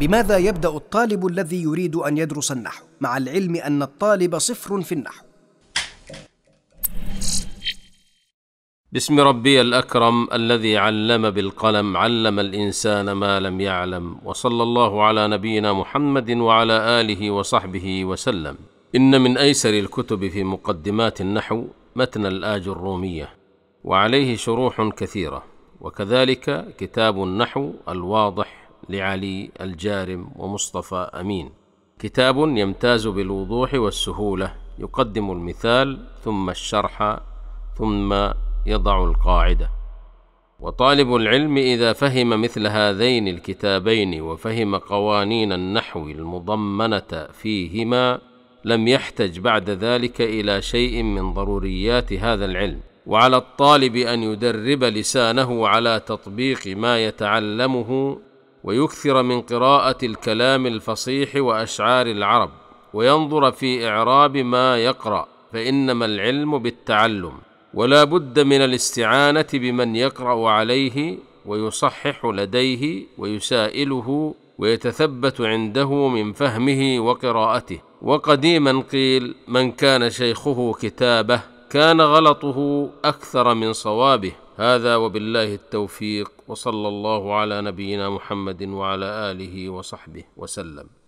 بماذا يبدأ الطالب الذي يريد أن يدرس النحو؟ مع العلم أن الطالب صفر في النحو. باسم ربي الأكرم الذي علم بالقلم علم الإنسان ما لم يعلم وصلى الله على نبينا محمد وعلى آله وصحبه وسلم. إن من أيسر الكتب في مقدمات النحو متن الآج الرومية وعليه شروح كثيرة وكذلك كتاب النحو الواضح لعلي الجارم ومصطفى امين كتاب يمتاز بالوضوح والسهوله يقدم المثال ثم الشرح ثم يضع القاعده وطالب العلم اذا فهم مثل هذين الكتابين وفهم قوانين النحو المضمنه فيهما لم يحتج بعد ذلك الى شيء من ضروريات هذا العلم وعلى الطالب ان يدرب لسانه على تطبيق ما يتعلمه ويكثر من قراءه الكلام الفصيح واشعار العرب وينظر في اعراب ما يقرا فانما العلم بالتعلم ولا بد من الاستعانه بمن يقرا عليه ويصحح لديه ويسائله ويتثبت عنده من فهمه وقراءته وقديما قيل من كان شيخه كتابه كان غلطه اكثر من صوابه هذا وبالله التوفيق وصلى الله على نبينا محمد وعلى اله وصحبه وسلم